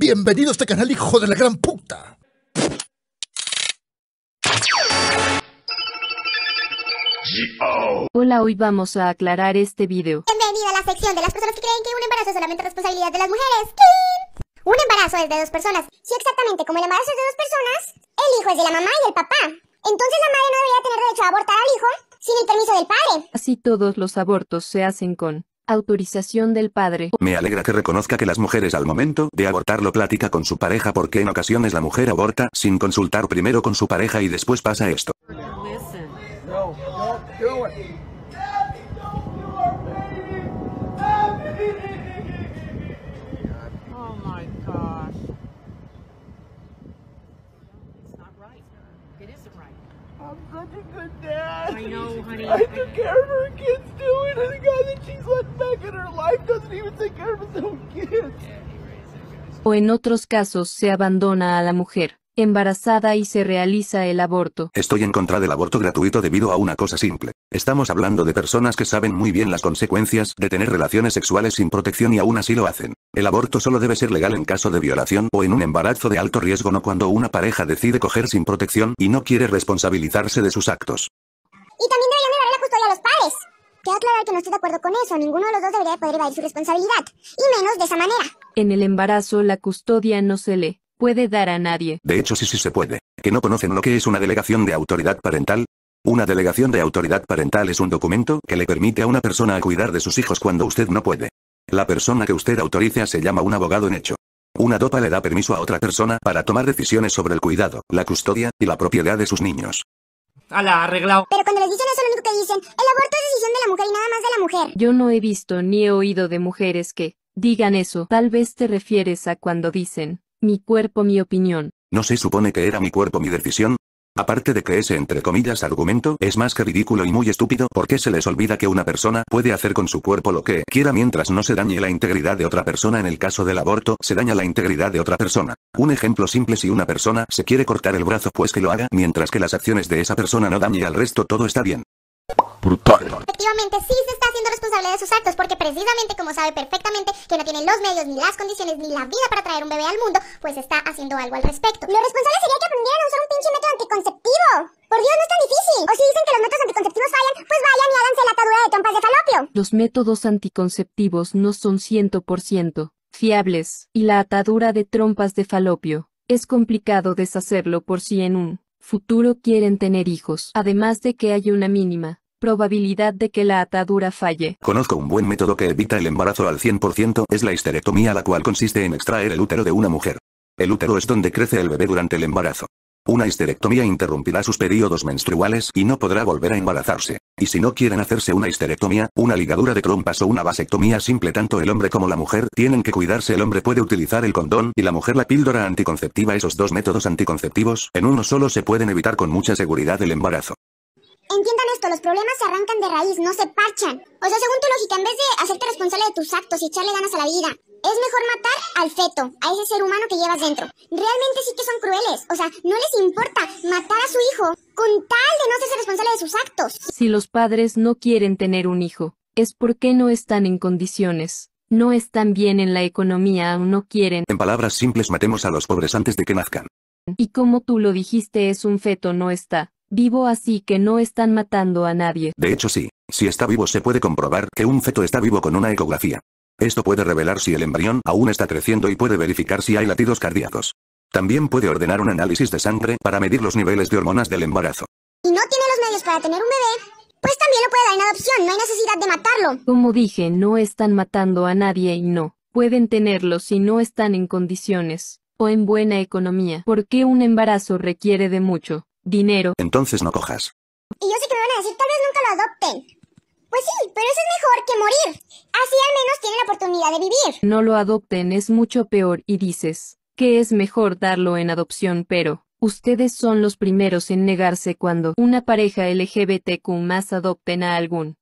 Bienvenido a este canal, hijo de la gran puta. Hola, hoy vamos a aclarar este video. Bienvenido a la sección de las personas que creen que un embarazo es solamente responsabilidad de las mujeres. Un embarazo es de dos personas. Si exactamente, como el embarazo es de dos personas, el hijo es de la mamá y del papá. Entonces la madre no debería tener derecho a abortar al hijo sin el permiso del padre. Así todos los abortos se hacen con autorización del padre. Me alegra que reconozca que las mujeres al momento de abortar lo platica con su pareja porque en ocasiones la mujer aborta sin consultar primero con su pareja y después pasa esto. I'm such a good dad. I know, honey. I took care of kids and o en otros casos se abandona a la mujer embarazada y se realiza el aborto. Estoy en contra del aborto gratuito debido a una cosa simple. Estamos hablando de personas que saben muy bien las consecuencias de tener relaciones sexuales sin protección y aún así lo hacen. El aborto solo debe ser legal en caso de violación o en un embarazo de alto riesgo no cuando una pareja decide coger sin protección y no quiere responsabilizarse de sus actos. no estoy de acuerdo con eso. Ninguno de los dos debería poder evadir su responsabilidad. Y menos de esa manera. En el embarazo la custodia no se le puede dar a nadie. De hecho, sí, sí se puede. ¿Que no conocen lo que es una delegación de autoridad parental? Una delegación de autoridad parental es un documento que le permite a una persona a cuidar de sus hijos cuando usted no puede. La persona que usted autoriza se llama un abogado en hecho. Una dopa le da permiso a otra persona para tomar decisiones sobre el cuidado, la custodia y la propiedad de sus niños. Ala, arreglado. Pero cuando les dicen eso, lo único que dicen, el aborto es decisión de la mujer y nada más de la mujer. Yo no he visto ni he oído de mujeres que digan eso. Tal vez te refieres a cuando dicen, mi cuerpo, mi opinión. No se supone que era mi cuerpo, mi decisión. Aparte de que ese entre comillas argumento es más que ridículo y muy estúpido porque se les olvida que una persona puede hacer con su cuerpo lo que quiera mientras no se dañe la integridad de otra persona en el caso del aborto se daña la integridad de otra persona. Un ejemplo simple si una persona se quiere cortar el brazo pues que lo haga mientras que las acciones de esa persona no dañe al resto todo está bien. Brutal. Efectivamente, sí se está haciendo responsable de sus actos porque precisamente como sabe perfectamente que no tiene los medios, ni las condiciones, ni la vida para traer un bebé al mundo, pues está haciendo algo al respecto. Lo responsable sería que aprendieran a anticonceptivo. Por Dios, no es tan difícil. O si dicen que los métodos anticonceptivos fallan, pues vayan y háganse la atadura de trompas de falopio. Los métodos anticonceptivos no son 100% fiables, y la atadura de trompas de falopio es complicado deshacerlo por si en un futuro quieren tener hijos, además de que hay una mínima probabilidad de que la atadura falle. Conozco un buen método que evita el embarazo al 100%, es la histerectomía la cual consiste en extraer el útero de una mujer. El útero es donde crece el bebé durante el embarazo. Una histerectomía interrumpirá sus periodos menstruales y no podrá volver a embarazarse. Y si no quieren hacerse una histerectomía, una ligadura de trompas o una vasectomía simple tanto el hombre como la mujer tienen que cuidarse el hombre puede utilizar el condón y la mujer la píldora anticonceptiva esos dos métodos anticonceptivos en uno solo se pueden evitar con mucha seguridad el embarazo. Entiendan esto, los problemas se arrancan de raíz, no se parchan. O sea, según tu lógica, en vez de hacerte responsable de tus actos y echarle ganas a la vida, es mejor matar al feto, a ese ser humano que llevas dentro. Realmente sí que son crueles. O sea, no les importa matar a su hijo con tal de no ser responsable de sus actos. Si los padres no quieren tener un hijo, es porque no están en condiciones. No están bien en la economía aún no quieren. En palabras simples, matemos a los pobres antes de que nazcan. Y como tú lo dijiste, es un feto, no está vivo, así que no están matando a nadie. De hecho, sí. Si está vivo, se puede comprobar que un feto está vivo con una ecografía. Esto puede revelar si el embrión aún está creciendo y puede verificar si hay latidos cardíacos. También puede ordenar un análisis de sangre para medir los niveles de hormonas del embarazo. Y no tiene los medios para tener un bebé, pues también lo puede dar en adopción, no hay necesidad de matarlo. Como dije, no están matando a nadie y no, pueden tenerlo si no están en condiciones, o en buena economía. Porque un embarazo requiere de mucho? Dinero. Entonces no cojas. Y yo sé que me van a decir, tal vez nunca lo adopten. Pues sí, pero eso es mejor que morir. Así al menos tienen la oportunidad de vivir. No lo adopten es mucho peor y dices que es mejor darlo en adopción, pero ustedes son los primeros en negarse cuando una pareja LGBTQ más adopten a algún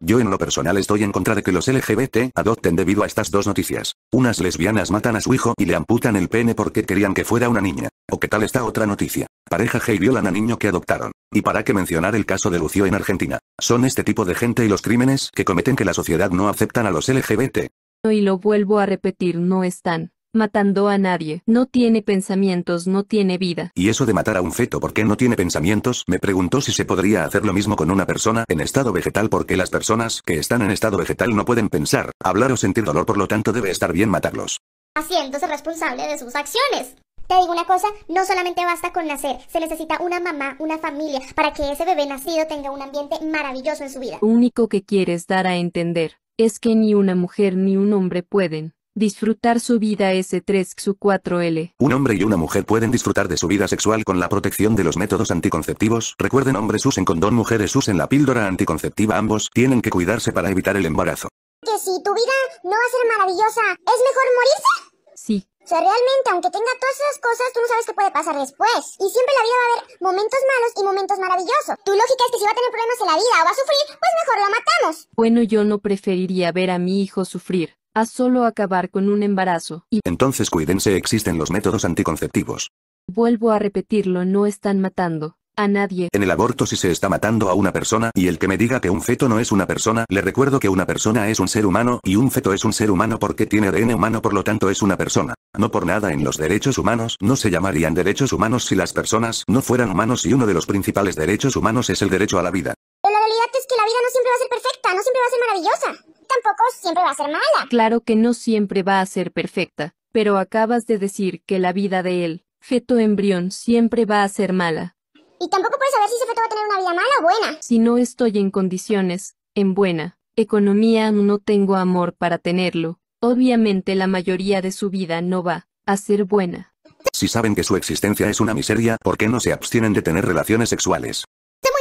yo en lo personal estoy en contra de que los LGBT adopten debido a estas dos noticias. Unas lesbianas matan a su hijo y le amputan el pene porque querían que fuera una niña. O que tal está otra noticia. Pareja gay violan a niño que adoptaron. Y para qué mencionar el caso de Lucio en Argentina. Son este tipo de gente y los crímenes que cometen que la sociedad no aceptan a los LGBT. Y lo vuelvo a repetir, no están matando a nadie. No tiene pensamientos, no tiene vida. ¿Y eso de matar a un feto por qué no tiene pensamientos? Me preguntó si se podría hacer lo mismo con una persona en estado vegetal porque las personas que están en estado vegetal no pueden pensar, hablar o sentir dolor por lo tanto debe estar bien matarlos. Haciéndose responsable de sus acciones. Te digo una cosa, no solamente basta con nacer, se necesita una mamá, una familia, para que ese bebé nacido tenga un ambiente maravilloso en su vida. único que quieres dar a entender es que ni una mujer ni un hombre pueden Disfrutar su vida S3XU4L. Un hombre y una mujer pueden disfrutar de su vida sexual con la protección de los métodos anticonceptivos. Recuerden hombres usen condón, mujeres usen la píldora anticonceptiva. Ambos tienen que cuidarse para evitar el embarazo. Que si tu vida no va a ser maravillosa, ¿es mejor morirse? Sí. O sea, realmente, aunque tenga todas esas cosas, tú no sabes qué puede pasar después. Y siempre la vida va a haber momentos malos y momentos maravillosos. Tu lógica es que si va a tener problemas en la vida o va a sufrir, pues mejor lo matamos. Bueno, yo no preferiría ver a mi hijo sufrir a solo acabar con un embarazo. Y entonces cuídense, existen los métodos anticonceptivos. Vuelvo a repetirlo, no están matando a nadie. En el aborto si se está matando a una persona y el que me diga que un feto no es una persona, le recuerdo que una persona es un ser humano y un feto es un ser humano porque tiene ADN humano por lo tanto es una persona. No por nada en los derechos humanos no se llamarían derechos humanos si las personas no fueran humanos y uno de los principales derechos humanos es el derecho a la vida. la realidad es que la vida no siempre va a ser perfecta, no siempre va a ser maravillosa tampoco siempre va a ser mala. Claro que no siempre va a ser perfecta, pero acabas de decir que la vida de él, feto embrión, siempre va a ser mala. Y tampoco puedes saber si ese feto va a tener una vida mala o buena. Si no estoy en condiciones, en buena, economía no tengo amor para tenerlo, obviamente la mayoría de su vida no va a ser buena. Si saben que su existencia es una miseria, ¿por qué no se abstienen de tener relaciones sexuales?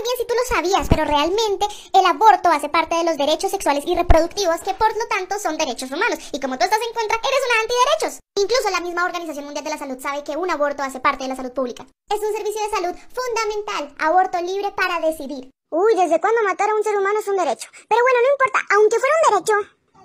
bien si tú lo sabías, pero realmente el aborto hace parte de los derechos sexuales y reproductivos que por lo tanto son derechos humanos. Y como tú estás en contra, eres una antiderechos. Incluso la misma Organización Mundial de la Salud sabe que un aborto hace parte de la salud pública. Es un servicio de salud fundamental, aborto libre para decidir. Uy, ¿desde cuándo matar a un ser humano es un derecho? Pero bueno, no importa, aunque fuera un derecho,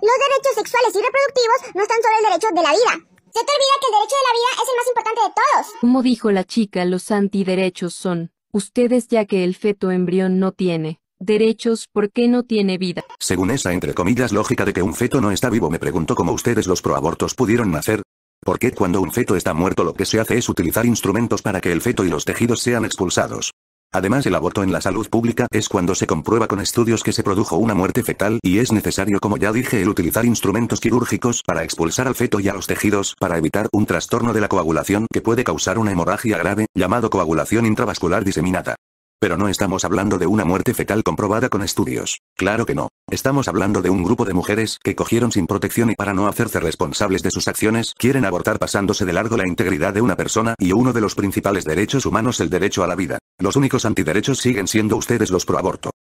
los derechos sexuales y reproductivos no están solo el derecho de la vida. Se te olvida que el derecho de la vida es el más importante de todos. Como dijo la chica, los antiderechos son ustedes ya que el feto embrión no tiene derechos ¿por qué no tiene vida. Según esa entre comillas lógica de que un feto no está vivo me pregunto cómo ustedes los proabortos pudieron nacer. Porque cuando un feto está muerto lo que se hace es utilizar instrumentos para que el feto y los tejidos sean expulsados? Además el aborto en la salud pública es cuando se comprueba con estudios que se produjo una muerte fetal y es necesario como ya dije el utilizar instrumentos quirúrgicos para expulsar al feto y a los tejidos para evitar un trastorno de la coagulación que puede causar una hemorragia grave, llamado coagulación intravascular diseminada. Pero no estamos hablando de una muerte fetal comprobada con estudios. Claro que no. Estamos hablando de un grupo de mujeres que cogieron sin protección y para no hacerse responsables de sus acciones quieren abortar pasándose de largo la integridad de una persona y uno de los principales derechos humanos el derecho a la vida. Los únicos antiderechos siguen siendo ustedes los proaborto.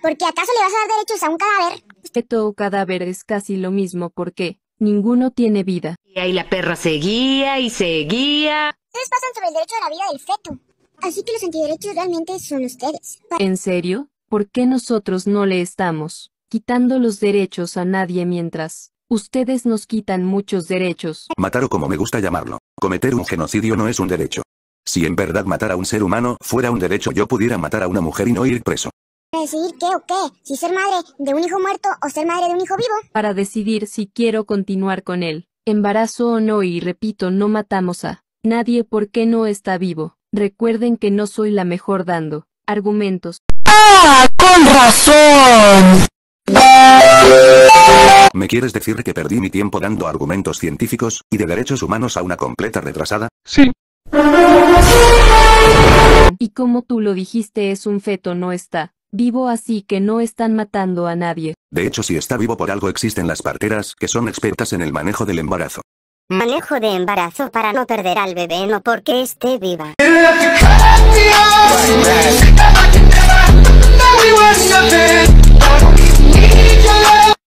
Porque acaso le vas a dar derechos a un cadáver? Feto o cadáver es casi lo mismo porque ninguno tiene vida. Y ahí la perra seguía y seguía. Ustedes pasan sobre el derecho a la vida del feto. Así que los antiderechos realmente son ustedes. ¿En serio? ¿Por qué nosotros no le estamos quitando los derechos a nadie mientras ustedes nos quitan muchos derechos? Matar o como me gusta llamarlo, cometer un genocidio no es un derecho. Si en verdad matar a un ser humano fuera un derecho yo pudiera matar a una mujer y no ir preso. ¿Para decidir qué o qué? ¿Si ser madre de un hijo muerto o ser madre de un hijo vivo? Para decidir si quiero continuar con él. Embarazo o no y repito, no matamos a nadie porque no está vivo. Recuerden que no soy la mejor dando argumentos. ¡Ah! ¡Con razón! ¿Me quieres decir que perdí mi tiempo dando argumentos científicos y de derechos humanos a una completa retrasada? Sí. Y como tú lo dijiste, es un feto, no está vivo, así que no están matando a nadie. De hecho, si está vivo por algo existen las parteras, que son expertas en el manejo del embarazo. Manejo de embarazo para no perder al bebé, no porque esté viva.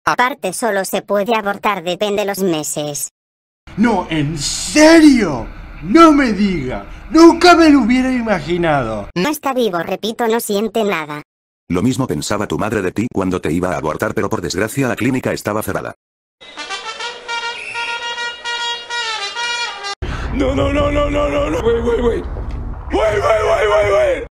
Aparte solo se puede abortar depende de los meses. No, en serio. No me diga. Nunca me lo hubiera imaginado. No está vivo, repito, no siente nada. Lo mismo pensaba tu madre de ti cuando te iba a abortar, pero por desgracia la clínica estaba cerrada. No, no, no, no, no, no, no. Wait, wait, Wait, wait, wait, wait, wait!